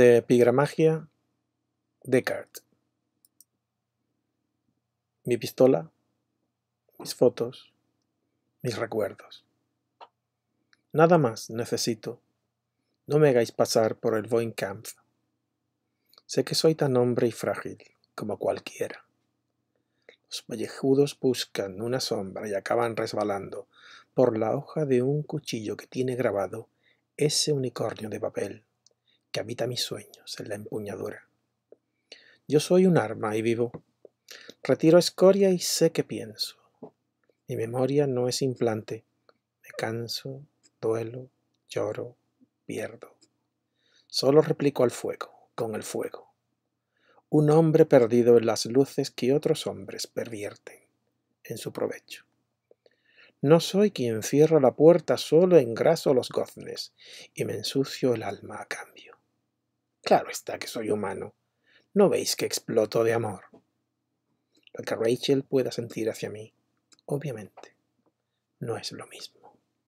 de epigramagia, Descartes. Mi pistola, mis fotos, mis recuerdos. Nada más necesito. No me hagáis pasar por el Voin Sé que soy tan hombre y frágil como cualquiera. Los vallejudos buscan una sombra y acaban resbalando por la hoja de un cuchillo que tiene grabado ese unicornio de papel que habita mis sueños en la empuñadura. Yo soy un arma y vivo. Retiro escoria y sé que pienso. Mi memoria no es implante. Me canso, duelo, lloro, pierdo. Solo replico al fuego, con el fuego. Un hombre perdido en las luces que otros hombres pervierten en su provecho. No soy quien cierra la puerta, solo engraso los goznes y me ensucio el alma a cambio. Claro está que soy humano. ¿No veis que exploto de amor? Lo que Rachel pueda sentir hacia mí, obviamente, no es lo mismo.